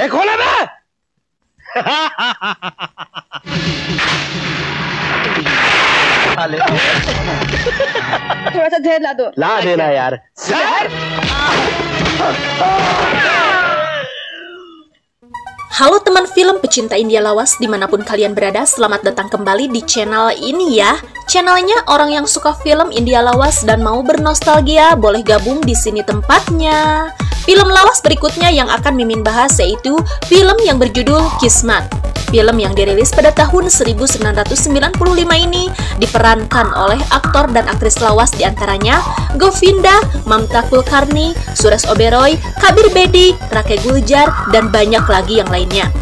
ए खोले बे थोड़ा सा जहर ला दो ला देना यार जहर Halo teman film pecinta India lawas dimanapun kalian berada, selamat datang kembali di channel ini ya. Channelnya orang yang suka film India lawas dan mau bernostalgia boleh gabung di sini tempatnya. Film lawas berikutnya yang akan Mimin bahas yaitu film yang berjudul Kismat. Film yang dirilis pada tahun 1995 ini diperankan oleh aktor dan aktris lawas diantaranya Govinda, Mamta Kulkarni, Suresh Oberoi, Kabir Bedi, Rake Guljar, dan banyak lagi yang lainnya.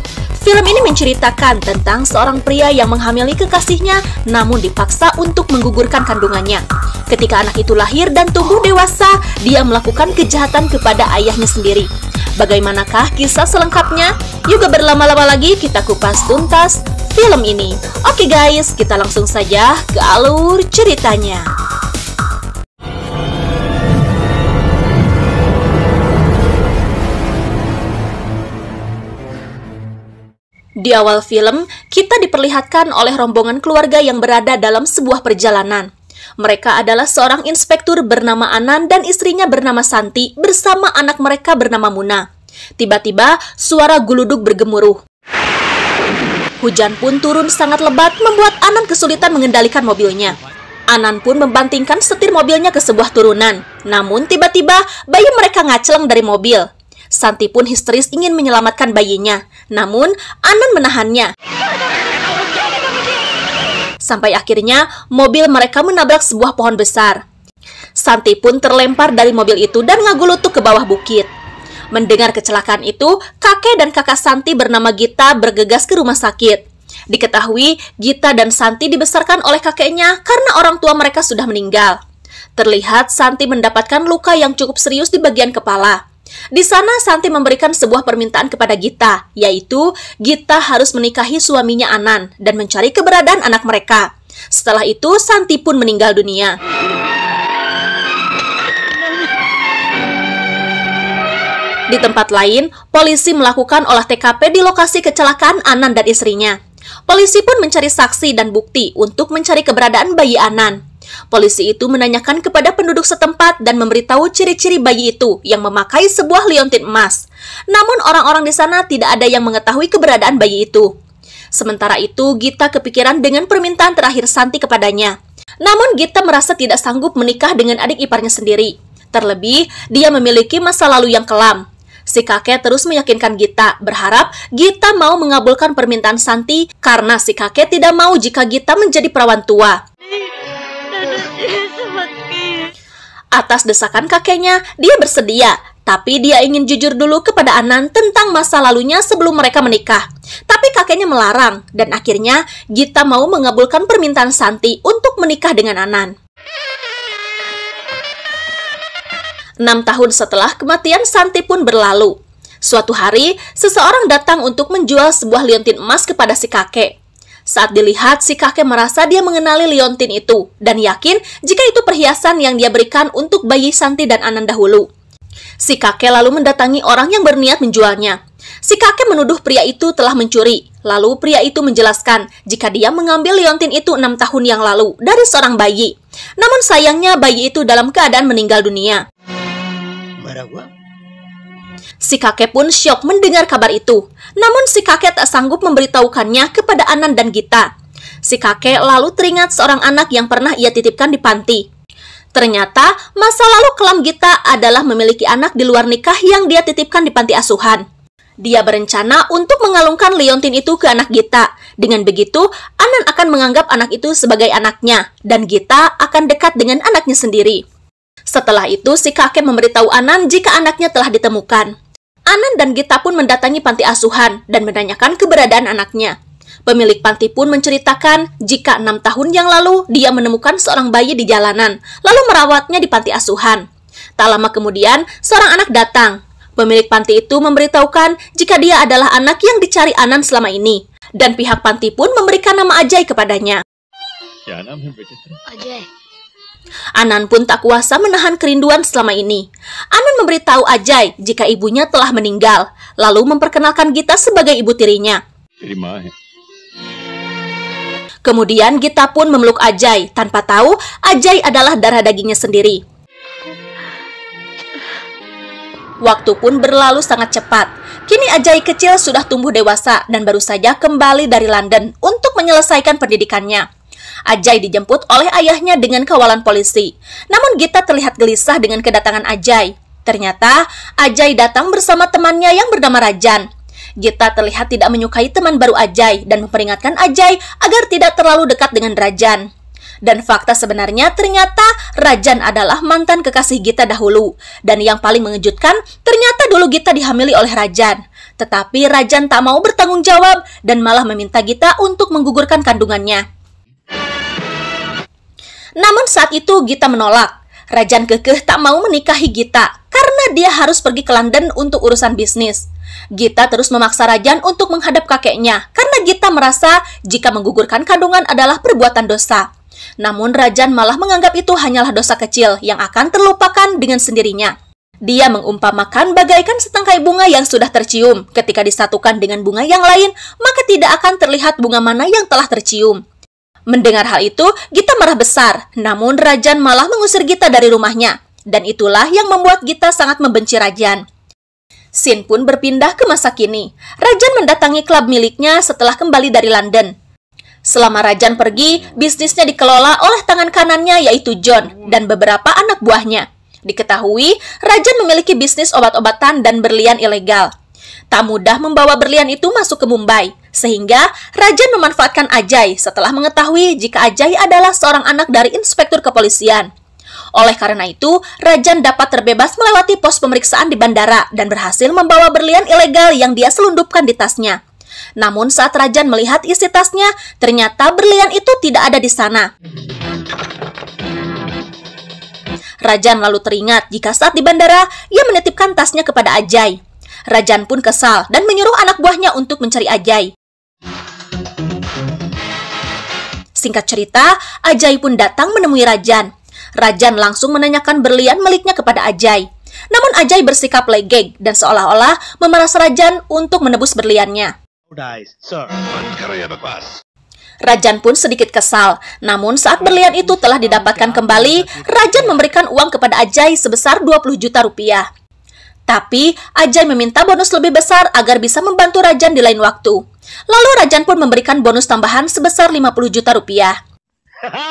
Film ini menceritakan tentang seorang pria yang menghamili kekasihnya namun dipaksa untuk menggugurkan kandungannya. Ketika anak itu lahir dan tumbuh dewasa, dia melakukan kejahatan kepada ayahnya sendiri. Bagaimanakah kisah selengkapnya? Yuk berlama-lama lagi kita kupas tuntas film ini. Oke guys, kita langsung saja ke alur ceritanya. Di awal film, kita diperlihatkan oleh rombongan keluarga yang berada dalam sebuah perjalanan. Mereka adalah seorang inspektur bernama Anan dan istrinya bernama Santi bersama anak mereka bernama Muna. Tiba-tiba, suara guluduk bergemuruh. Hujan pun turun sangat lebat membuat Anan kesulitan mengendalikan mobilnya. Anan pun membantingkan setir mobilnya ke sebuah turunan. Namun tiba-tiba bayi mereka ngaceleng dari mobil. Santi pun histeris ingin menyelamatkan bayinya, namun Anan menahannya. Sampai akhirnya, mobil mereka menabrak sebuah pohon besar. Santi pun terlempar dari mobil itu dan ngagulutuk ke bawah bukit. Mendengar kecelakaan itu, kakek dan kakak Santi bernama Gita bergegas ke rumah sakit. Diketahui, Gita dan Santi dibesarkan oleh kakeknya karena orang tua mereka sudah meninggal. Terlihat Santi mendapatkan luka yang cukup serius di bagian kepala. Di sana, Santi memberikan sebuah permintaan kepada Gita, yaitu Gita harus menikahi suaminya Anan dan mencari keberadaan anak mereka. Setelah itu, Santi pun meninggal dunia. Di tempat lain, polisi melakukan olah TKP di lokasi kecelakaan Anan dan istrinya. Polisi pun mencari saksi dan bukti untuk mencari keberadaan bayi Anan. Polisi itu menanyakan kepada penduduk setempat dan memberitahu ciri-ciri bayi itu yang memakai sebuah liontin emas. Namun orang-orang di sana tidak ada yang mengetahui keberadaan bayi itu. Sementara itu, Gita kepikiran dengan permintaan terakhir Santi kepadanya. Namun Gita merasa tidak sanggup menikah dengan adik iparnya sendiri. Terlebih, dia memiliki masa lalu yang kelam. Si kakek terus meyakinkan Gita, berharap Gita mau mengabulkan permintaan Santi karena si kakek tidak mau jika Gita menjadi perawan tua. Atas desakan kakeknya, dia bersedia, tapi dia ingin jujur dulu kepada Anan tentang masa lalunya sebelum mereka menikah. Tapi kakeknya melarang, dan akhirnya Gita mau mengabulkan permintaan Santi untuk menikah dengan Anan. Enam tahun setelah kematian Santi pun berlalu. Suatu hari, seseorang datang untuk menjual sebuah liontin emas kepada si kakek. Saat dilihat, si kakek merasa dia mengenali liontin itu dan yakin jika itu perhiasan yang dia berikan untuk bayi Santi dan Anan dahulu. Si kakek lalu mendatangi orang yang berniat menjualnya. Si kakek menuduh pria itu telah mencuri. Lalu pria itu menjelaskan jika dia mengambil liontin itu enam tahun yang lalu dari seorang bayi. Namun sayangnya bayi itu dalam keadaan meninggal dunia. Si kakek pun syok mendengar kabar itu. Namun si kakek tak sanggup memberitahukannya kepada Anan dan Gita. Si kakek lalu teringat seorang anak yang pernah ia titipkan di panti. Ternyata masa lalu kelam Gita adalah memiliki anak di luar nikah yang dia titipkan di panti asuhan. Dia berencana untuk mengalungkan liontin itu ke anak Gita. Dengan begitu, Anan akan menganggap anak itu sebagai anaknya, dan Gita akan dekat dengan anaknya sendiri. Setelah itu, si kakek memberitahu Anan jika anaknya telah ditemukan. Anan dan Gita pun mendatangi panti asuhan dan menanyakan keberadaan anaknya. Pemilik panti pun menceritakan jika enam tahun yang lalu dia menemukan seorang bayi di jalanan, lalu merawatnya di panti asuhan. Tak lama kemudian, seorang anak datang. Pemilik panti itu memberitahukan jika dia adalah anak yang dicari Anan selama ini, dan pihak panti pun memberikan nama Ajay kepadanya. Ya, Ajay. Anan pun tak kuasa menahan kerinduan selama ini. Anan memberitahu Ajay jika ibunya telah meninggal, lalu memperkenalkan Gita sebagai ibu tirinya. Terima ya. Kemudian Gita pun memeluk Ajay, tanpa tahu Ajay adalah darah dagingnya sendiri. Waktu pun berlalu sangat cepat. Kini Ajay kecil sudah tumbuh dewasa dan baru saja kembali dari London untuk menyelesaikan pendidikannya. Ajay dijemput oleh ayahnya dengan kawalan polisi. Namun Gita terlihat gelisah dengan kedatangan Ajay. Ternyata Ajay datang bersama temannya yang bernama Rajan. Gita terlihat tidak menyukai teman baru Ajay dan memperingatkan Ajay agar tidak terlalu dekat dengan Rajan. Dan fakta sebenarnya ternyata Rajan adalah mantan kekasih Gita dahulu. Dan yang paling mengejutkan, ternyata dulu Gita dihamili oleh Rajan. Tetapi Rajan tak mau bertanggung jawab dan malah meminta Gita untuk menggugurkan kandungannya. Namun saat itu Gita menolak. Rajan kekeh tak mau menikahi Gita karena dia harus pergi ke London untuk urusan bisnis. Gita terus memaksa Rajan untuk menghadap kakeknya karena Gita merasa jika menggugurkan kandungan adalah perbuatan dosa. Namun Rajan malah menganggap itu hanyalah dosa kecil yang akan terlupakan dengan sendirinya. Dia mengumpamakan bagaikan setangkai bunga yang sudah tercium. Ketika disatukan dengan bunga yang lain, maka tidak akan terlihat bunga mana yang telah tercium. Mendengar hal itu, Gita marah besar, namun Rajan malah mengusir Gita dari rumahnya. Dan itulah yang membuat Gita sangat membenci Rajan. Sin pun berpindah ke masa kini. Rajan mendatangi klub miliknya setelah kembali dari London. Selama Rajan pergi, bisnisnya dikelola oleh tangan kanannya yaitu John dan beberapa anak buahnya. Diketahui, Rajan memiliki bisnis obat-obatan dan berlian ilegal tak mudah membawa berlian itu masuk ke Mumbai. Sehingga Rajan memanfaatkan Ajay setelah mengetahui jika Ajay adalah seorang anak dari inspektur kepolisian. Oleh karena itu, Rajan dapat terbebas melewati pos pemeriksaan di bandara dan berhasil membawa berlian ilegal yang dia selundupkan di tasnya. Namun saat Rajan melihat isi tasnya, ternyata berlian itu tidak ada di sana. Rajan lalu teringat jika saat di bandara, ia menitipkan tasnya kepada Ajay. Rajan pun kesal dan menyuruh anak buahnya untuk mencari Ajay. Singkat cerita, Ajay pun datang menemui Rajan. Rajan langsung menanyakan berlian miliknya kepada Ajay. Namun Ajay bersikap legeg dan seolah-olah memeras Rajan untuk menebus berliannya. Oh, Rajan pun sedikit kesal, namun saat berlian itu telah didapatkan kembali, Rajan memberikan uang kepada Ajay sebesar 20 juta rupiah. Tapi, Ajay meminta bonus lebih besar agar bisa membantu Rajan di lain waktu. Lalu Rajan pun memberikan bonus tambahan sebesar 50 juta rupiah.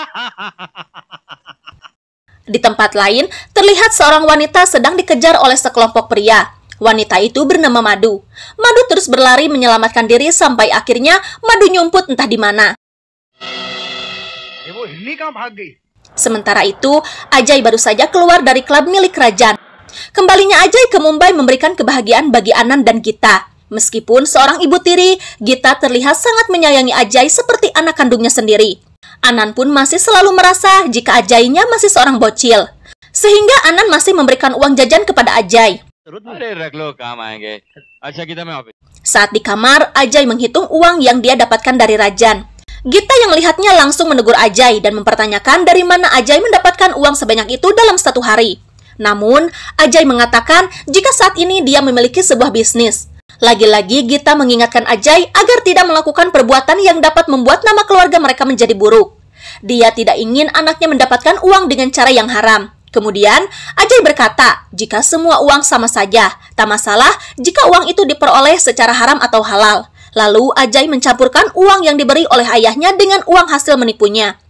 Di tempat lain, terlihat seorang wanita sedang dikejar oleh sekelompok pria. Wanita itu bernama Madu. Madu terus berlari menyelamatkan diri sampai akhirnya Madu nyumput entah di mana. Sementara itu, Ajay baru saja keluar dari klub milik kerajaan. Kembalinya Ajay ke Mumbai memberikan kebahagiaan bagi Anan dan Gita. Meskipun seorang ibu tiri, Gita terlihat sangat menyayangi Ajay seperti anak kandungnya sendiri. Anan pun masih selalu merasa jika Ajaynya masih seorang bocil. Sehingga Anan masih memberikan uang jajan kepada Ajay. Saat di kamar, Ajay menghitung uang yang dia dapatkan dari Rajan. Gita yang melihatnya langsung menegur Ajay dan mempertanyakan dari mana Ajay mendapatkan uang sebanyak itu dalam satu hari. Namun, Ajay mengatakan jika saat ini dia memiliki sebuah bisnis. Lagi-lagi Gita mengingatkan Ajay agar tidak melakukan perbuatan yang dapat membuat nama keluarga mereka menjadi buruk. Dia tidak ingin anaknya mendapatkan uang dengan cara yang haram. Kemudian, Ajay berkata, jika semua uang sama saja, tak masalah jika uang itu diperoleh secara haram atau halal. Lalu, Ajay mencampurkan uang yang diberi oleh ayahnya dengan uang hasil menipunya.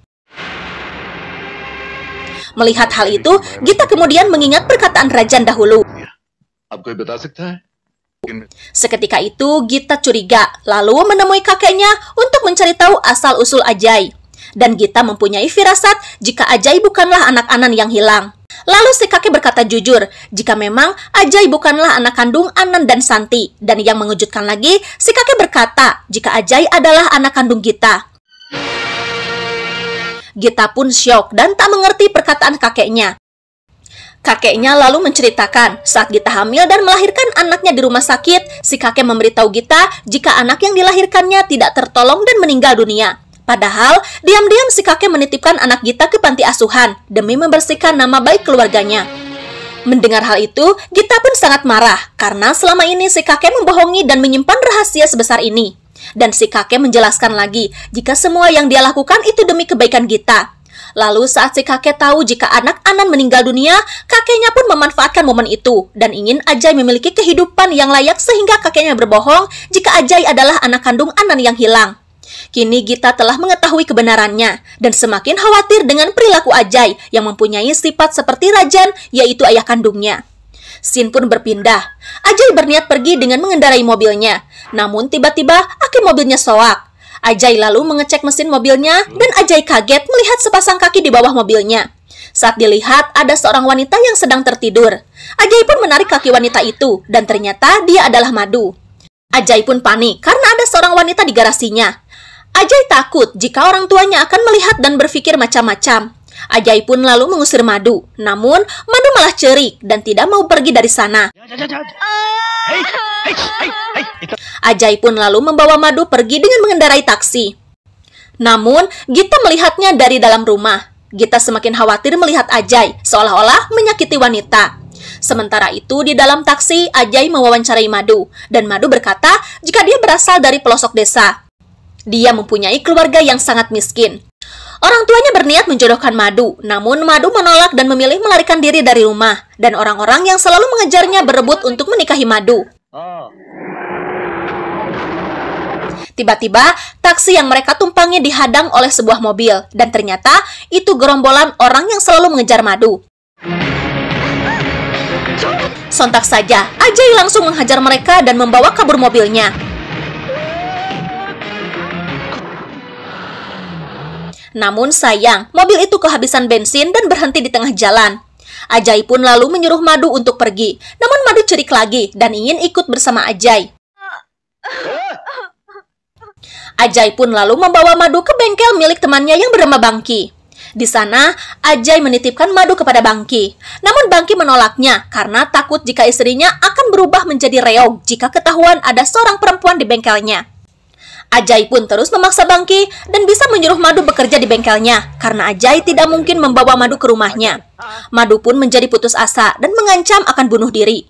Melihat hal itu, Gita kemudian mengingat perkataan Rajan dahulu. Seketika itu, Gita curiga, lalu menemui kakeknya untuk mencari tahu asal-usul Ajay. Dan Gita mempunyai firasat jika Ajay bukanlah anak Anan yang hilang. Lalu si kakek berkata jujur, jika memang Ajay bukanlah anak kandung Anan dan Santi. Dan yang mengejutkan lagi, si kakek berkata jika Ajay adalah anak kandung Gita. Gita pun syok dan tak mengerti perkataan kakeknya. Kakeknya lalu menceritakan, saat Gita hamil dan melahirkan anaknya di rumah sakit, si kakek memberitahu Gita jika anak yang dilahirkannya tidak tertolong dan meninggal dunia. Padahal, diam-diam si kakek menitipkan anak Gita ke panti asuhan demi membersihkan nama baik keluarganya. Mendengar hal itu, Gita pun sangat marah karena selama ini si kakek membohongi dan menyimpan rahasia sebesar ini. Dan si kakek menjelaskan lagi jika semua yang dia lakukan itu demi kebaikan Gita. Lalu saat si kakek tahu jika anak Anan meninggal dunia, kakeknya pun memanfaatkan momen itu dan ingin Ajay memiliki kehidupan yang layak sehingga kakeknya berbohong jika Ajay adalah anak kandung Anan yang hilang. Kini Gita telah mengetahui kebenarannya dan semakin khawatir dengan perilaku Ajay yang mempunyai sifat seperti Rajan yaitu ayah kandungnya. Sin pun berpindah. Ajay berniat pergi dengan mengendarai mobilnya. Namun tiba-tiba aki mobilnya soak. Ajay lalu mengecek mesin mobilnya dan Ajay kaget melihat sepasang kaki di bawah mobilnya. Saat dilihat, ada seorang wanita yang sedang tertidur. Ajay pun menarik kaki wanita itu dan ternyata dia adalah Madu. Ajay pun panik karena ada seorang wanita di garasinya. Ajay takut jika orang tuanya akan melihat dan berpikir macam-macam. Ajai pun lalu mengusir Madu. Namun, Madu malah cerik dan tidak mau pergi dari sana. Ya, ya, ya, Ajai pun lalu membawa Madu pergi dengan mengendarai taksi. Namun, Gita melihatnya dari dalam rumah. Gita semakin khawatir melihat Ajai, seolah-olah menyakiti wanita. Sementara itu, di dalam taksi, Ajay mewawancarai Madu, dan Madu berkata jika dia berasal dari pelosok desa. Dia mempunyai keluarga yang sangat miskin. Orang tuanya berniat menjodohkan Madu, namun Madu menolak dan memilih melarikan diri dari rumah. Dan orang-orang yang selalu mengejarnya berebut untuk menikahi Madu. Tiba-tiba, taksi yang mereka tumpangi dihadang oleh sebuah mobil, dan ternyata itu gerombolan orang yang selalu mengejar madu. Sontak saja, Ajay langsung menghajar mereka dan membawa kabur mobilnya. Namun sayang, mobil itu kehabisan bensin dan berhenti di tengah jalan. Ajay pun lalu menyuruh Madu untuk pergi. Namun Madu cerik lagi dan ingin ikut bersama Ajay. Ajay pun lalu membawa Madu ke bengkel milik temannya yang bernama Bangki. Di sana, Ajay menitipkan madu kepada Bangki. Namun Bangki menolaknya karena takut jika istrinya akan berubah menjadi reog jika ketahuan ada seorang perempuan di bengkelnya. Ajay pun terus memaksa Bangki dan bisa menyuruh Madu bekerja di bengkelnya karena Ajay tidak mungkin membawa Madu ke rumahnya. Madu pun menjadi putus asa dan mengancam akan bunuh diri.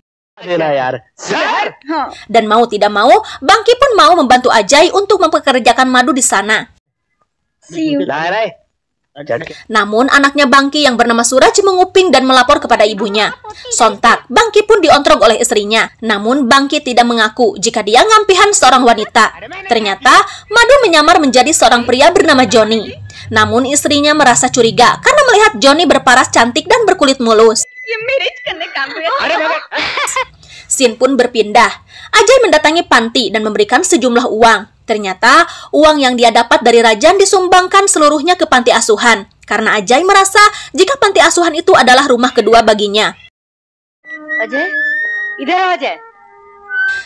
Dan mau tidak mau, Bangki pun mau membantu Ajay untuk mempekerjakan Madu di sana. Nah, namun anaknya Bangki yang bernama Suraj menguping dan melapor kepada ibunya. Sontak, Bangki pun diontrog oleh istrinya. Namun Bangki tidak mengaku jika dia ngampihan seorang wanita. Ternyata, Madu menyamar menjadi seorang pria bernama Johnny. Namun istrinya merasa curiga karena melihat Johnny berparas cantik dan berkulit mulus. Ya, kan ya, Sin pun berpindah. Ajay mendatangi panti dan memberikan sejumlah uang. Ternyata uang yang dia dapat dari Rajan disumbangkan seluruhnya ke panti asuhan karena Ajay merasa jika panti asuhan itu adalah rumah kedua baginya. Ajay, idar Ajay.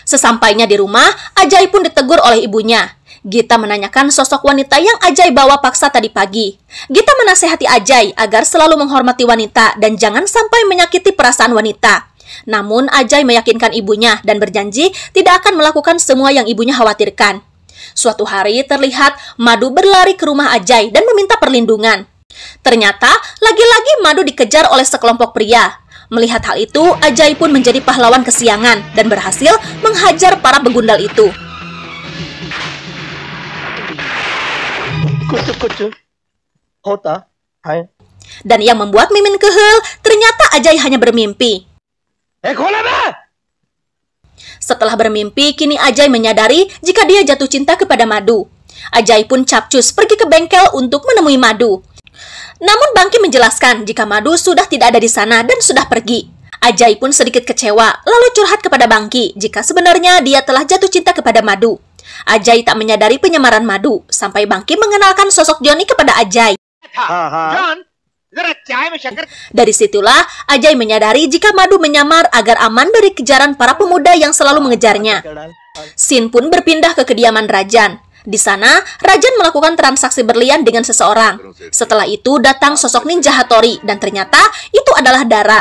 Sesampainya di rumah, Ajay pun ditegur oleh ibunya. Gita menanyakan sosok wanita yang Ajay bawa paksa tadi pagi. Gita menasehati Ajay agar selalu menghormati wanita dan jangan sampai menyakiti perasaan wanita. Namun, Ajay meyakinkan ibunya dan berjanji tidak akan melakukan semua yang ibunya khawatirkan. Suatu hari terlihat Madu berlari ke rumah Ajay dan meminta perlindungan. Ternyata, lagi-lagi Madu dikejar oleh sekelompok pria. Melihat hal itu, Ajay pun menjadi pahlawan kesiangan dan berhasil menghajar para begundal itu. Oh, dan yang membuat Mimin kehel, ternyata Ajay hanya bermimpi. Eh, setelah bermimpi, kini Ajay menyadari jika dia jatuh cinta kepada Madu. Ajay pun capcus pergi ke bengkel untuk menemui Madu. Namun Bangki menjelaskan jika Madu sudah tidak ada di sana dan sudah pergi. Ajay pun sedikit kecewa, lalu curhat kepada Bangki jika sebenarnya dia telah jatuh cinta kepada Madu. Ajay tak menyadari penyamaran Madu, sampai Bangki mengenalkan sosok Johnny kepada Ajay. John, dari situlah Ajay menyadari jika Madu menyamar agar aman dari kejaran para pemuda yang selalu mengejarnya. Sin pun berpindah ke kediaman Rajan. Di sana, Rajan melakukan transaksi berlian dengan seseorang. Setelah itu datang sosok ninja Hatori dan ternyata itu adalah Dara.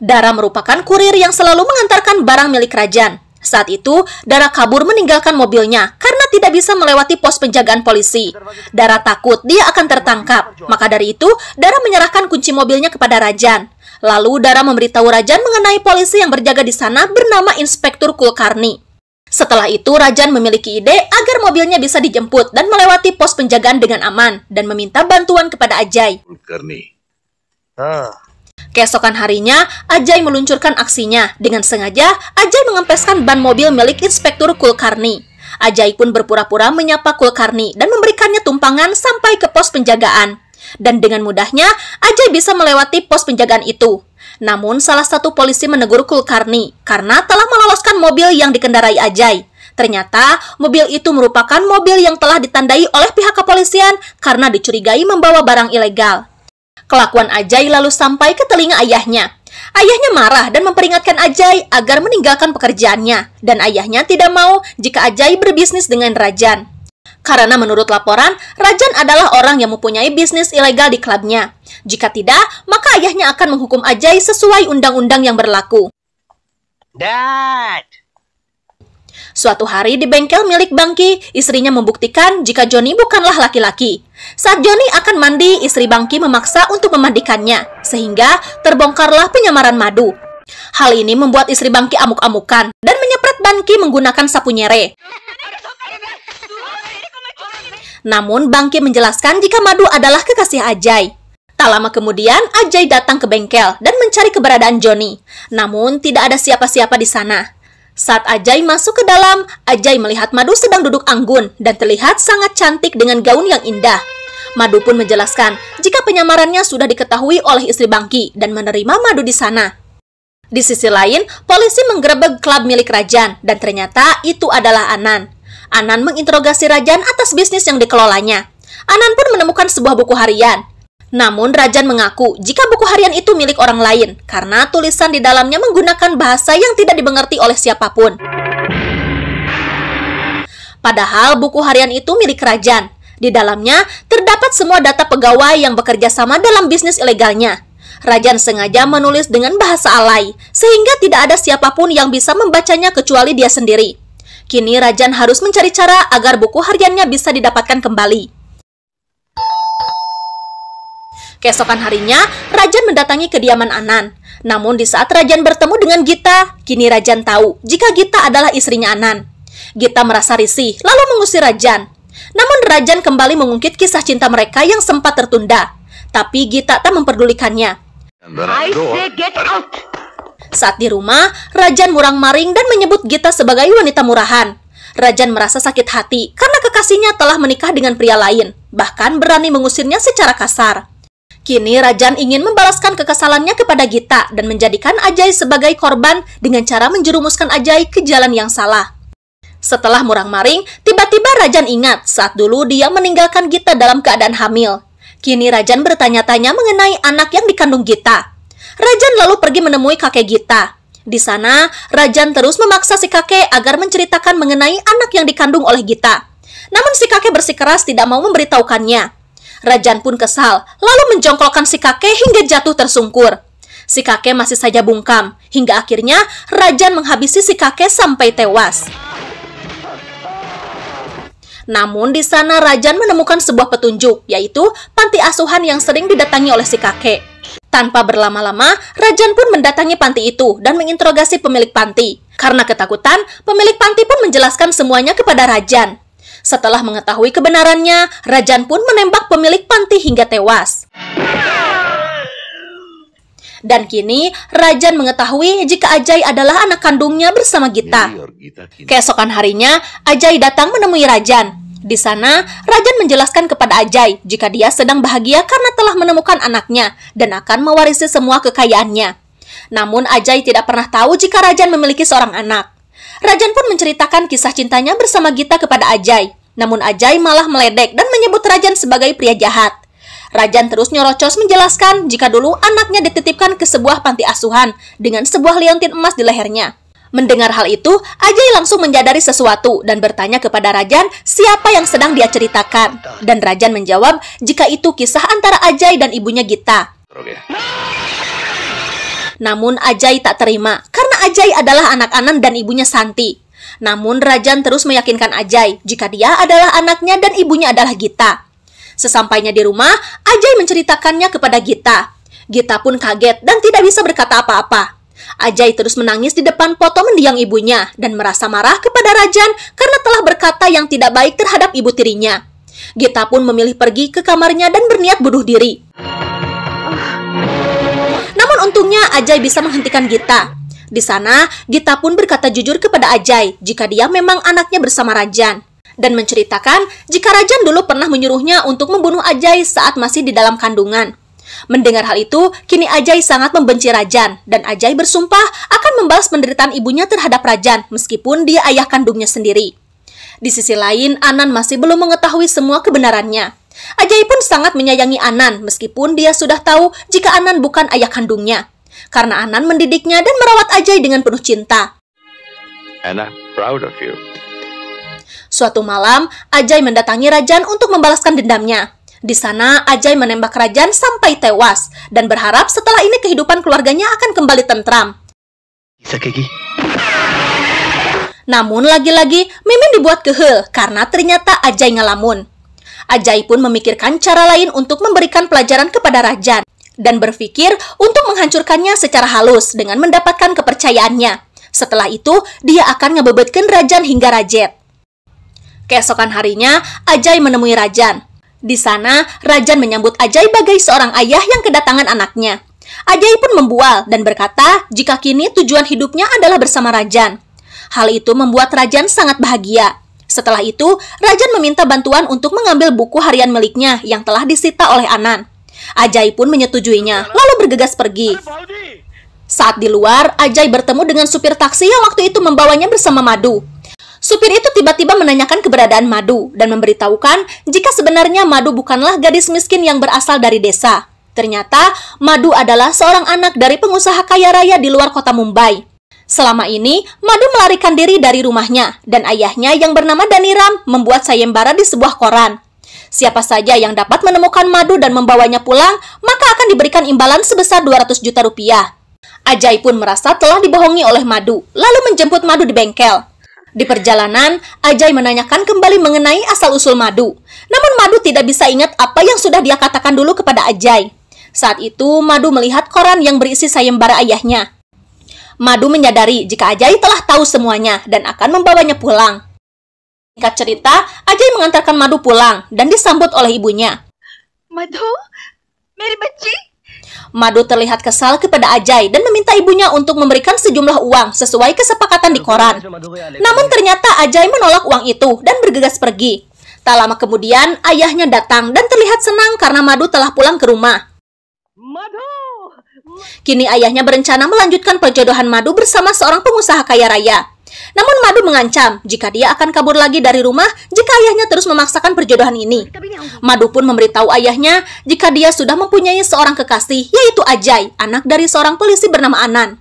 Dara merupakan kurir yang selalu mengantarkan barang milik Rajan. Saat itu, Dara kabur meninggalkan mobilnya karena tidak bisa melewati pos penjagaan polisi. Dara takut dia akan tertangkap. Maka dari itu, Dara menyerahkan kunci mobilnya kepada Rajan. Lalu Dara memberitahu Rajan mengenai polisi yang berjaga di sana bernama Inspektur Kulkarni. Setelah itu, Rajan memiliki ide agar mobilnya bisa dijemput dan melewati pos penjagaan dengan aman dan meminta bantuan kepada Ajay. Kulkarni. Ah, Keesokan harinya, Ajay meluncurkan aksinya. Dengan sengaja, Ajay mengempeskan ban mobil milik Inspektur Kulkarni. Ajay pun berpura-pura menyapa Kulkarni dan memberikannya tumpangan sampai ke pos penjagaan. Dan dengan mudahnya, Ajay bisa melewati pos penjagaan itu. Namun, salah satu polisi menegur Kulkarni karena telah meloloskan mobil yang dikendarai Ajay. Ternyata, mobil itu merupakan mobil yang telah ditandai oleh pihak kepolisian karena dicurigai membawa barang ilegal. Kelakuan Ajay lalu sampai ke telinga ayahnya. Ayahnya marah dan memperingatkan Ajay agar meninggalkan pekerjaannya, dan ayahnya tidak mau jika Ajay berbisnis dengan Rajan. Karena menurut laporan, Rajan adalah orang yang mempunyai bisnis ilegal di klubnya. Jika tidak, maka ayahnya akan menghukum Ajay sesuai undang-undang yang berlaku. Dad, Suatu hari di bengkel milik Bangki, istrinya membuktikan jika Joni bukanlah laki-laki. Saat Joni akan mandi, istri Bangki memaksa untuk memandikannya, sehingga terbongkarlah penyamaran madu. Hal ini membuat istri Bangki amuk-amukan dan menyepret Bangki menggunakan sapu nyere. Namun Bangki menjelaskan jika madu adalah kekasih Ajay. Tak lama kemudian, Ajay datang ke bengkel dan mencari keberadaan Joni. Namun tidak ada siapa-siapa di sana. Saat Ajay masuk ke dalam, Ajay melihat Madu sedang duduk anggun dan terlihat sangat cantik dengan gaun yang indah. Madu pun menjelaskan jika penyamarannya sudah diketahui oleh istri Bangki dan menerima Madu di sana. Di sisi lain, polisi menggerebek klub milik Rajan dan ternyata itu adalah Anan. Anan menginterogasi Rajan atas bisnis yang dikelolanya. Anan pun menemukan sebuah buku harian namun Rajan mengaku jika buku harian itu milik orang lain karena tulisan di dalamnya menggunakan bahasa yang tidak dimengerti oleh siapapun. Padahal buku harian itu milik Rajan. Di dalamnya terdapat semua data pegawai yang bekerja sama dalam bisnis ilegalnya. Rajan sengaja menulis dengan bahasa alay, sehingga tidak ada siapapun yang bisa membacanya kecuali dia sendiri. Kini Rajan harus mencari cara agar buku hariannya bisa didapatkan kembali. Keesokan harinya, Rajan mendatangi kediaman Anan. Namun di saat Rajan bertemu dengan Gita, kini Rajan tahu jika Gita adalah istrinya Anan. Gita merasa risih, lalu mengusir Rajan. Namun Rajan kembali mengungkit kisah cinta mereka yang sempat tertunda. Tapi Gita tak memperdulikannya. Saat di rumah, Rajan murang-maring dan menyebut Gita sebagai wanita murahan. Rajan merasa sakit hati karena kekasihnya telah menikah dengan pria lain, bahkan berani mengusirnya secara kasar. Kini Rajan ingin membalaskan kekesalannya kepada Gita dan menjadikan Ajay sebagai korban dengan cara menjerumuskan Ajay ke jalan yang salah. Setelah murang-maring, tiba-tiba Rajan ingat saat dulu dia meninggalkan Gita dalam keadaan hamil. Kini Rajan bertanya-tanya mengenai anak yang dikandung Gita. Rajan lalu pergi menemui kakek Gita. Di sana, Rajan terus memaksa si kakek agar menceritakan mengenai anak yang dikandung oleh Gita. Namun si kakek bersikeras tidak mau memberitahukannya. Rajan pun kesal, lalu menjongkolkan si kakek hingga jatuh tersungkur. Si kakek masih saja bungkam, hingga akhirnya Rajan menghabisi si kakek sampai tewas. Namun di sana Rajan menemukan sebuah petunjuk, yaitu panti asuhan yang sering didatangi oleh si kakek. Tanpa berlama-lama, Rajan pun mendatangi panti itu dan menginterogasi pemilik panti. Karena ketakutan, pemilik panti pun menjelaskan semuanya kepada Rajan. Setelah mengetahui kebenarannya, Rajan pun menembak pemilik panti hingga tewas. Dan kini, Rajan mengetahui jika Ajay adalah anak kandungnya bersama Gita. Iya, Keesokan harinya, Ajay datang menemui Rajan. Di sana, Rajan menjelaskan kepada Ajay jika dia sedang bahagia karena telah menemukan anaknya dan akan mewarisi semua kekayaannya. Namun, Ajay tidak pernah tahu jika Rajan memiliki seorang anak. Rajan pun menceritakan kisah cintanya bersama Gita kepada Ajay. Namun Ajay malah meledek dan menyebut Rajan sebagai pria jahat. Rajan terus nyorocos menjelaskan jika dulu anaknya dititipkan ke sebuah panti asuhan dengan sebuah liontin emas di lehernya. Mendengar hal itu, Ajay langsung menjadari sesuatu dan bertanya kepada Rajan siapa yang sedang dia ceritakan. Dan Rajan menjawab jika itu kisah antara Ajay dan ibunya Gita. Okay. Namun Ajay tak terima karena Ajay adalah anak Anan dan ibunya Santi. Namun Rajan terus meyakinkan Ajay jika dia adalah anaknya dan ibunya adalah Gita. Sesampainya di rumah, Ajay menceritakannya kepada Gita. Gita pun kaget dan tidak bisa berkata apa-apa. Ajay terus menangis di depan foto mendiang ibunya dan merasa marah kepada Rajan karena telah berkata yang tidak baik terhadap ibu tirinya. Gita pun memilih pergi ke kamarnya dan berniat bunuh diri. Untungnya Ajay bisa menghentikan Gita. Di sana, Gita pun berkata jujur kepada Ajay jika dia memang anaknya bersama Rajan. Dan menceritakan jika Rajan dulu pernah menyuruhnya untuk membunuh Ajay saat masih di dalam kandungan. Mendengar hal itu, kini Ajay sangat membenci Rajan dan Ajay bersumpah akan membalas penderitaan ibunya terhadap Rajan meskipun dia ayah kandungnya sendiri. Di sisi lain, Anan masih belum mengetahui semua kebenarannya. Ajay pun sangat menyayangi Anan meskipun dia sudah tahu jika Anan bukan ayah kandungnya. Karena Anan mendidiknya dan merawat Ajay dengan penuh cinta. And proud of you. Suatu malam, Ajay mendatangi Rajan untuk membalaskan dendamnya. Di sana, Ajay menembak Rajan sampai tewas dan berharap setelah ini kehidupan keluarganya akan kembali tentram. Namun lagi-lagi, Mimin dibuat kehel karena ternyata Ajay ngelamun. Ajay pun memikirkan cara lain untuk memberikan pelajaran kepada Rajan dan berpikir untuk menghancurkannya secara halus dengan mendapatkan kepercayaannya. Setelah itu, dia akan ngebebetkan Rajan hingga Rajet. Keesokan harinya, Ajay menemui Rajan. Di sana, Rajan menyambut Ajay bagai seorang ayah yang kedatangan anaknya. Ajay pun membual dan berkata jika kini tujuan hidupnya adalah bersama Rajan. Hal itu membuat Rajan sangat bahagia. Setelah itu, Rajan meminta bantuan untuk mengambil buku harian miliknya yang telah disita oleh Anan. Ajay pun menyetujuinya, lalu bergegas pergi. Saat di luar, Ajay bertemu dengan supir taksi yang waktu itu membawanya bersama Madu. Supir itu tiba-tiba menanyakan keberadaan Madu dan memberitahukan jika sebenarnya Madu bukanlah gadis miskin yang berasal dari desa. Ternyata, Madu adalah seorang anak dari pengusaha kaya raya di luar kota Mumbai. Selama ini, Madu melarikan diri dari rumahnya, dan ayahnya yang bernama Daniram membuat sayembara di sebuah koran. Siapa saja yang dapat menemukan Madu dan membawanya pulang, maka akan diberikan imbalan sebesar 200 juta rupiah. Ajai pun merasa telah dibohongi oleh Madu, lalu menjemput Madu di bengkel. Di perjalanan, Ajay menanyakan kembali mengenai asal-usul Madu. Namun Madu tidak bisa ingat apa yang sudah dia katakan dulu kepada Ajay. Saat itu, Madu melihat koran yang berisi sayembara ayahnya. Madu menyadari jika Ajay telah tahu semuanya dan akan membawanya pulang. Singkat cerita, Ajay mengantarkan Madu pulang dan disambut oleh ibunya. Madu, Mary benci. Madu terlihat kesal kepada Ajay dan meminta ibunya untuk memberikan sejumlah uang sesuai kesepakatan di koran. Namun ternyata Ajay menolak uang itu dan bergegas pergi. Tak lama kemudian, ayahnya datang dan terlihat senang karena Madu telah pulang ke rumah. Madu! Kini ayahnya berencana melanjutkan perjodohan Madu bersama seorang pengusaha kaya raya. Namun Madu mengancam jika dia akan kabur lagi dari rumah jika ayahnya terus memaksakan perjodohan ini. Madu pun memberitahu ayahnya jika dia sudah mempunyai seorang kekasih, yaitu Ajay, anak dari seorang polisi bernama Anan.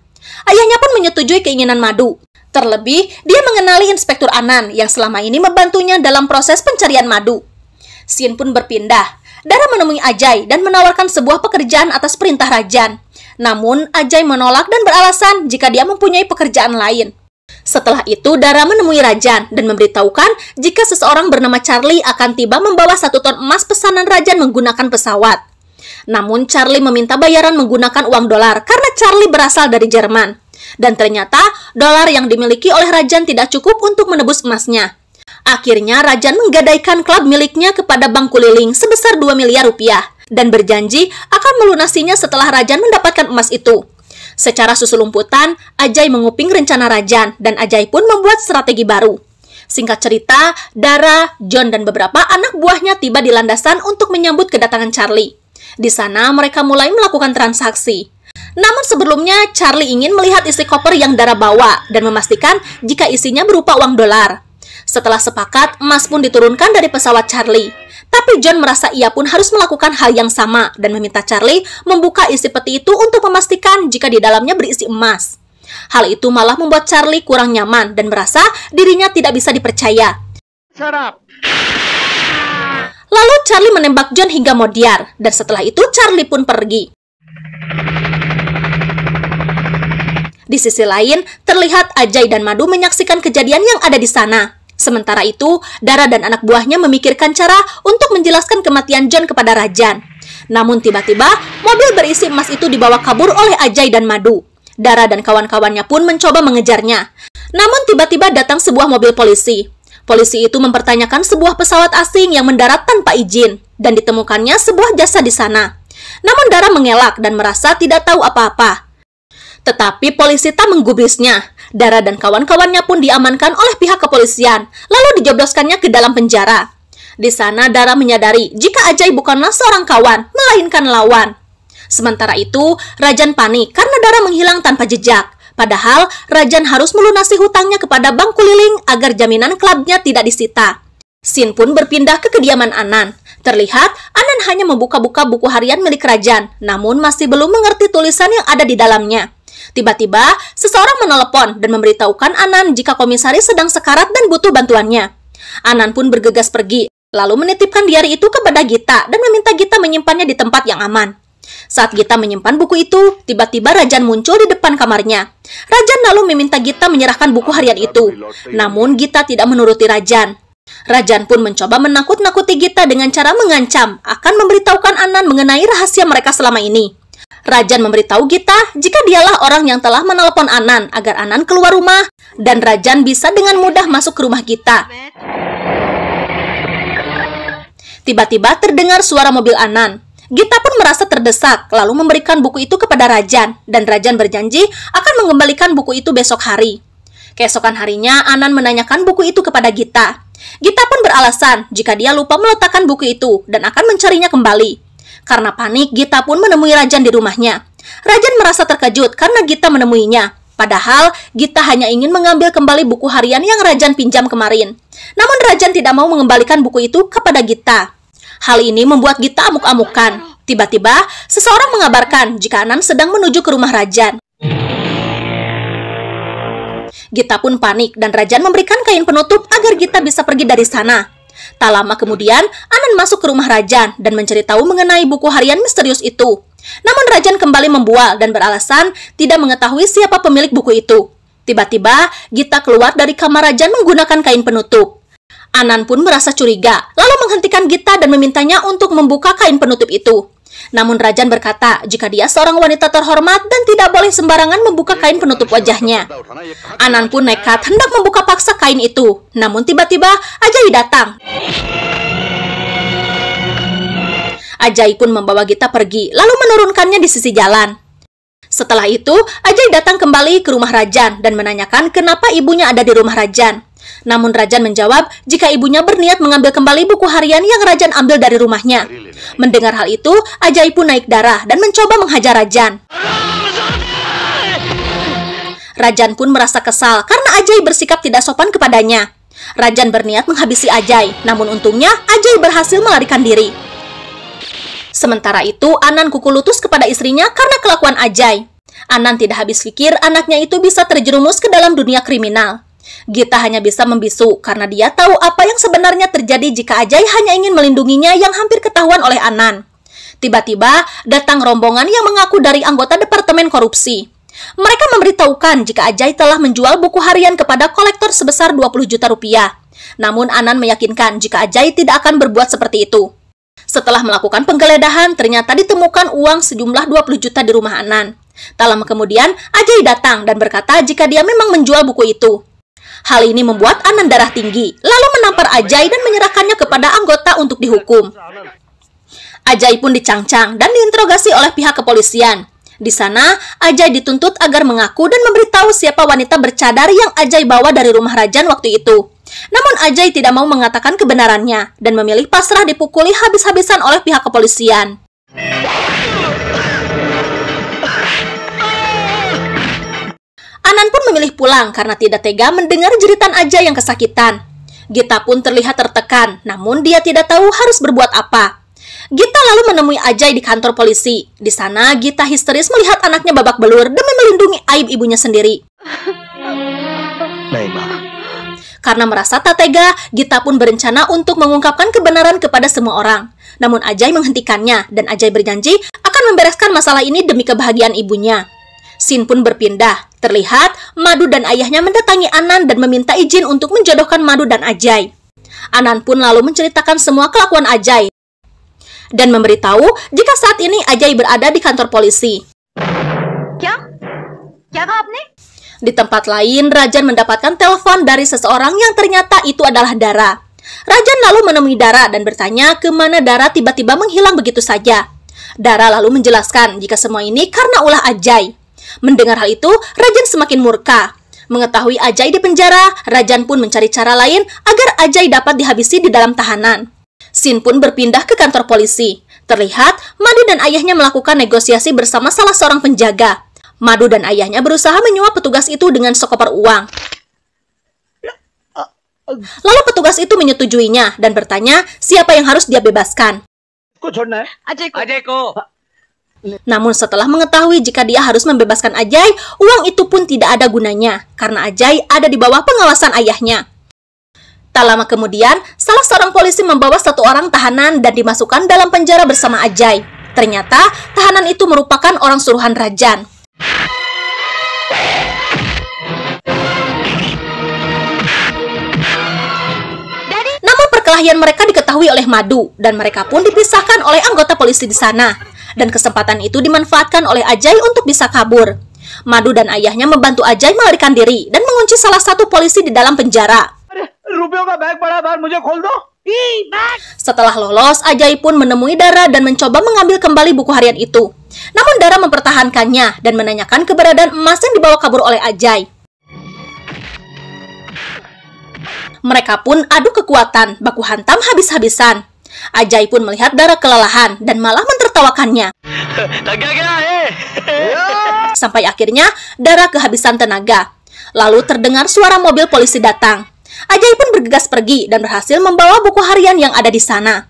Ayahnya pun menyetujui keinginan Madu. Terlebih, dia mengenali Inspektur Anan yang selama ini membantunya dalam proses pencarian madu. Sin pun berpindah. Dara menemui Ajay dan menawarkan sebuah pekerjaan atas perintah Rajan. Namun, Ajay menolak dan beralasan jika dia mempunyai pekerjaan lain. Setelah itu, Dara menemui Rajan dan memberitahukan jika seseorang bernama Charlie akan tiba membawa satu ton emas pesanan Rajan menggunakan pesawat. Namun, Charlie meminta bayaran menggunakan uang dolar karena Charlie berasal dari Jerman. Dan ternyata, dolar yang dimiliki oleh Rajan tidak cukup untuk menebus emasnya. Akhirnya, Rajan menggadaikan klub miliknya kepada bank kuliling sebesar 2 miliar rupiah dan berjanji akan melunasinya setelah Rajan mendapatkan emas itu. Secara susulumputan, Ajay menguping rencana Rajan dan Ajay pun membuat strategi baru. Singkat cerita, Dara, John, dan beberapa anak buahnya tiba di landasan untuk menyambut kedatangan Charlie. Di sana, mereka mulai melakukan transaksi. Namun sebelumnya, Charlie ingin melihat isi koper yang Dara bawa dan memastikan jika isinya berupa uang dolar. Setelah sepakat, emas pun diturunkan dari pesawat Charlie. Tapi John merasa ia pun harus melakukan hal yang sama dan meminta Charlie membuka isi peti itu untuk memastikan jika di dalamnya berisi emas. Hal itu malah membuat Charlie kurang nyaman dan merasa dirinya tidak bisa dipercaya. Lalu Charlie menembak John hingga modiar, dan setelah itu Charlie pun pergi. Di sisi lain, terlihat Ajay dan Madu menyaksikan kejadian yang ada di sana. Sementara itu, Dara dan anak buahnya memikirkan cara untuk menjelaskan kematian John kepada Rajan. Namun tiba-tiba, mobil berisi emas itu dibawa kabur oleh Ajay dan Madu. Dara dan kawan-kawannya pun mencoba mengejarnya. Namun tiba-tiba datang sebuah mobil polisi. Polisi itu mempertanyakan sebuah pesawat asing yang mendarat tanpa izin dan ditemukannya sebuah jasa di sana. Namun Dara mengelak dan merasa tidak tahu apa-apa. Tetapi polisi tak menggubrisnya. Dara dan kawan-kawannya pun diamankan oleh pihak kepolisian, lalu dijebloskannya ke dalam penjara. Di sana Dara menyadari jika Ajay bukanlah seorang kawan, melainkan lawan. Sementara itu, Rajan panik karena Dara menghilang tanpa jejak. Padahal, Rajan harus melunasi hutangnya kepada bank Kuliling agar jaminan klubnya tidak disita. Sin pun berpindah ke kediaman Anan. Terlihat, Anan hanya membuka-buka buku harian milik Rajan, namun masih belum mengerti tulisan yang ada di dalamnya. Tiba-tiba, seseorang menelepon dan memberitahukan Anan jika komisaris sedang sekarat dan butuh bantuannya. Anan pun bergegas pergi, lalu menitipkan diari itu kepada Gita dan meminta Gita menyimpannya di tempat yang aman. Saat Gita menyimpan buku itu, tiba-tiba Rajan muncul di depan kamarnya. Rajan lalu meminta Gita menyerahkan buku harian itu. Namun Gita tidak menuruti Rajan. Rajan pun mencoba menakut-nakuti Gita dengan cara mengancam akan memberitahukan Anan mengenai rahasia mereka selama ini. Rajan memberitahu Gita jika dialah orang yang telah menelpon Anan agar Anan keluar rumah dan Rajan bisa dengan mudah masuk ke rumah Gita. Tiba-tiba terdengar suara mobil Anan. Gita pun merasa terdesak, lalu memberikan buku itu kepada Rajan, dan Rajan berjanji akan mengembalikan buku itu besok hari. Keesokan harinya, Anan menanyakan buku itu kepada Gita. Gita pun beralasan jika dia lupa meletakkan buku itu dan akan mencarinya kembali. Karena panik, Gita pun menemui Rajan di rumahnya. Rajan merasa terkejut karena Gita menemuinya. Padahal Gita hanya ingin mengambil kembali buku harian yang Rajan pinjam kemarin. Namun Rajan tidak mau mengembalikan buku itu kepada Gita. Hal ini membuat Gita amuk-amukan. Tiba-tiba, seseorang mengabarkan jika Anan sedang menuju ke rumah Rajan. Gita pun panik dan Rajan memberikan kain penutup agar Gita bisa pergi dari sana. Tak lama kemudian, Anan masuk ke rumah Rajan dan menceritahu mengenai buku harian misterius itu. Namun Rajan kembali membual dan beralasan tidak mengetahui siapa pemilik buku itu. Tiba-tiba, Gita keluar dari kamar Rajan menggunakan kain penutup. Anan pun merasa curiga, lalu menghentikan Gita dan memintanya untuk membuka kain penutup itu. Namun Rajan berkata, jika dia seorang wanita terhormat dan tidak boleh sembarangan membuka kain penutup wajahnya. Anan pun nekat hendak membuka paksa kain itu. Namun tiba-tiba Ajai datang. Ajai pun membawa Gita pergi, lalu menurunkannya di sisi jalan. Setelah itu, Ajay datang kembali ke rumah Rajan dan menanyakan kenapa ibunya ada di rumah Rajan. Namun Rajan menjawab jika ibunya berniat mengambil kembali buku harian yang Rajan ambil dari rumahnya. Mendengar hal itu, Ajai pun naik darah dan mencoba menghajar Rajan. Rajan pun merasa kesal karena Ajay bersikap tidak sopan kepadanya. Rajan berniat menghabisi Ajay, namun untungnya Ajay berhasil melarikan diri. Sementara itu, Anan kuku lutus kepada istrinya karena kelakuan Ajay. Anan tidak habis pikir anaknya itu bisa terjerumus ke dalam dunia kriminal. Gita hanya bisa membisu karena dia tahu apa yang sebenarnya terjadi jika Ajay hanya ingin melindunginya yang hampir ketahuan oleh Anan. Tiba-tiba datang rombongan yang mengaku dari anggota Departemen Korupsi. Mereka memberitahukan jika Ajay telah menjual buku harian kepada kolektor sebesar 20 juta rupiah. Namun Anan meyakinkan jika Ajay tidak akan berbuat seperti itu. Setelah melakukan penggeledahan, ternyata ditemukan uang sejumlah 20 juta di rumah Anan. Tak lama kemudian, Ajay datang dan berkata jika dia memang menjual buku itu. Hal ini membuat Anan darah tinggi, lalu menampar Ajay dan menyerahkannya kepada anggota untuk dihukum. Ajay pun dicangcang dan diinterogasi oleh pihak kepolisian. Di sana, Ajay dituntut agar mengaku dan memberitahu siapa wanita bercadar yang Ajay bawa dari rumah Rajan waktu itu. Namun Ajay tidak mau mengatakan kebenarannya dan memilih pasrah dipukuli habis-habisan oleh pihak kepolisian. Kanan pun memilih pulang karena tidak tega mendengar jeritan Aja yang kesakitan. Gita pun terlihat tertekan, namun dia tidak tahu harus berbuat apa. Gita lalu menemui Ajay di kantor polisi. Di sana, Gita histeris melihat anaknya babak belur demi melindungi aib ibunya sendiri. Naima. Karena merasa tak tega, Gita pun berencana untuk mengungkapkan kebenaran kepada semua orang. Namun Ajay menghentikannya, dan Ajay berjanji akan membereskan masalah ini demi kebahagiaan ibunya. Sin pun berpindah. Terlihat, Madu dan ayahnya mendatangi Anan dan meminta izin untuk menjodohkan Madu dan Ajay. Anan pun lalu menceritakan semua kelakuan Ajay dan memberitahu jika saat ini Ajay berada di kantor polisi. Kya? Kya di tempat lain, Rajan mendapatkan telepon dari seseorang yang ternyata itu adalah Dara. Rajan lalu menemui Dara dan bertanya kemana Dara tiba-tiba menghilang begitu saja. Dara lalu menjelaskan jika semua ini karena ulah Ajay. Mendengar hal itu, Rajan semakin murka. Mengetahui Ajay di penjara, Rajan pun mencari cara lain agar Ajay dapat dihabisi di dalam tahanan. Sin pun berpindah ke kantor polisi. Terlihat, Madu dan ayahnya melakukan negosiasi bersama salah seorang penjaga. Madu dan ayahnya berusaha menyuap petugas itu dengan sekoper uang. Lalu petugas itu menyetujuinya dan bertanya siapa yang harus dia bebaskan. Namun setelah mengetahui jika dia harus membebaskan Ajay, uang itu pun tidak ada gunanya karena Ajay ada di bawah pengawasan ayahnya. Tak lama kemudian, salah seorang polisi membawa satu orang tahanan dan dimasukkan dalam penjara bersama Ajay. Ternyata, tahanan itu merupakan orang suruhan Rajan. Namun perkelahian mereka diketahui oleh Madu dan mereka pun dipisahkan oleh anggota polisi di sana dan kesempatan itu dimanfaatkan oleh Ajay untuk bisa kabur. Madu dan ayahnya membantu Ajay melarikan diri dan mengunci salah satu polisi di dalam penjara. Setelah lolos, Ajay pun menemui Dara dan mencoba mengambil kembali buku harian itu. Namun Dara mempertahankannya dan menanyakan keberadaan emas yang dibawa kabur oleh Ajay. Mereka pun adu kekuatan, baku hantam habis-habisan. Ajai pun melihat Dara kelelahan dan malah mentertawakannya. Eh. Ya. Sampai akhirnya Dara kehabisan tenaga. Lalu terdengar suara mobil polisi datang. Ajai pun bergegas pergi dan berhasil membawa buku harian yang ada di sana.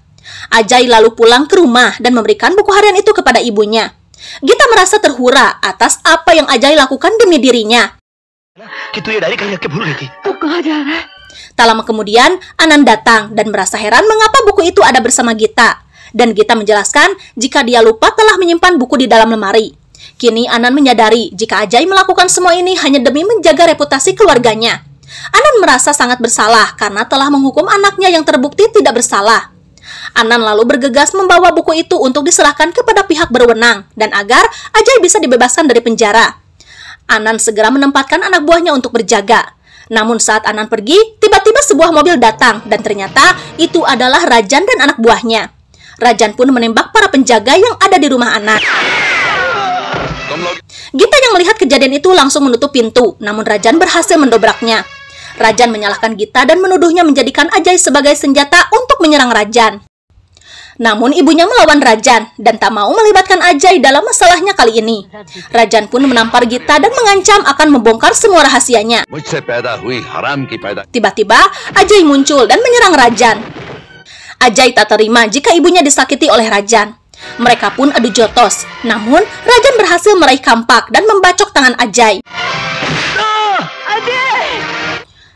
Ajai lalu pulang ke rumah dan memberikan buku harian itu kepada ibunya. Gita merasa terhura atas apa yang Ajai lakukan demi dirinya. Nah, gitu ya dari kayak keburu lagi. Tukang darah. Eh? Tak lama kemudian, Anan datang dan merasa heran mengapa buku itu ada bersama Gita. Dan Gita menjelaskan jika dia lupa telah menyimpan buku di dalam lemari. Kini Anan menyadari jika Ajay melakukan semua ini hanya demi menjaga reputasi keluarganya. Anan merasa sangat bersalah karena telah menghukum anaknya yang terbukti tidak bersalah. Anan lalu bergegas membawa buku itu untuk diserahkan kepada pihak berwenang dan agar Ajay bisa dibebaskan dari penjara. Anan segera menempatkan anak buahnya untuk berjaga. Namun saat Anan pergi, tiba-tiba sebuah mobil datang dan ternyata itu adalah Rajan dan anak buahnya. Rajan pun menembak para penjaga yang ada di rumah Anan. Gita yang melihat kejadian itu langsung menutup pintu, namun Rajan berhasil mendobraknya. Rajan menyalahkan Gita dan menuduhnya menjadikan Ajay sebagai senjata untuk menyerang Rajan. Namun ibunya melawan Rajan dan tak mau melibatkan Ajay dalam masalahnya kali ini. Rajan pun menampar Gita dan mengancam akan membongkar semua rahasianya. Tiba-tiba Ajay muncul dan menyerang Rajan. Ajay tak terima jika ibunya disakiti oleh Rajan. Mereka pun adu jotos. Namun Rajan berhasil meraih kampak dan membacok tangan Ajay.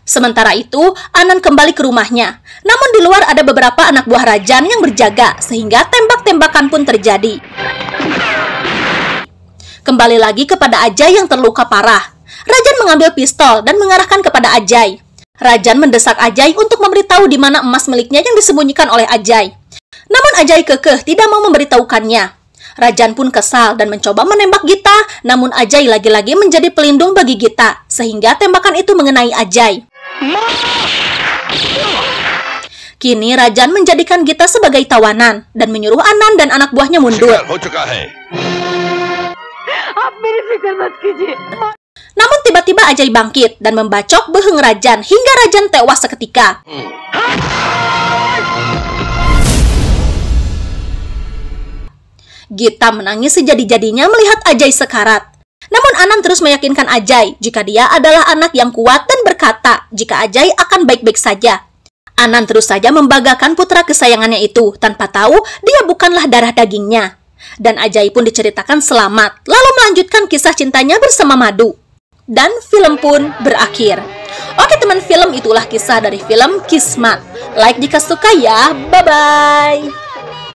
Sementara itu, Anan kembali ke rumahnya. Namun di luar ada beberapa anak buah Rajan yang berjaga sehingga tembak-tembakan pun terjadi. Kembali lagi kepada Ajay yang terluka parah. Rajan mengambil pistol dan mengarahkan kepada Ajay. Rajan mendesak Ajay untuk memberitahu di mana emas miliknya yang disembunyikan oleh Ajay. Namun Ajay kekeh tidak mau memberitahukannya. Rajan pun kesal dan mencoba menembak Gita, namun Ajay lagi-lagi menjadi pelindung bagi Gita, sehingga tembakan itu mengenai Ajay. Kini Rajan menjadikan Gita sebagai tawanan dan menyuruh Anan dan anak buahnya mundur. Namun tiba-tiba Ajay bangkit dan membacok beheng Rajan hingga Rajan tewas seketika. Hmm. Gita menangis sejadi-jadinya melihat Ajay sekarat. Namun Anan terus meyakinkan Ajay jika dia adalah anak yang kuat dan berkata jika Ajay akan baik-baik saja. Anan terus saja membanggakan putra kesayangannya itu tanpa tahu dia bukanlah darah dagingnya. Dan Ajay pun diceritakan selamat, lalu melanjutkan kisah cintanya bersama Madu. Dan film pun berakhir. Oke teman film, itulah kisah dari film Kismat. Like jika suka ya, bye-bye!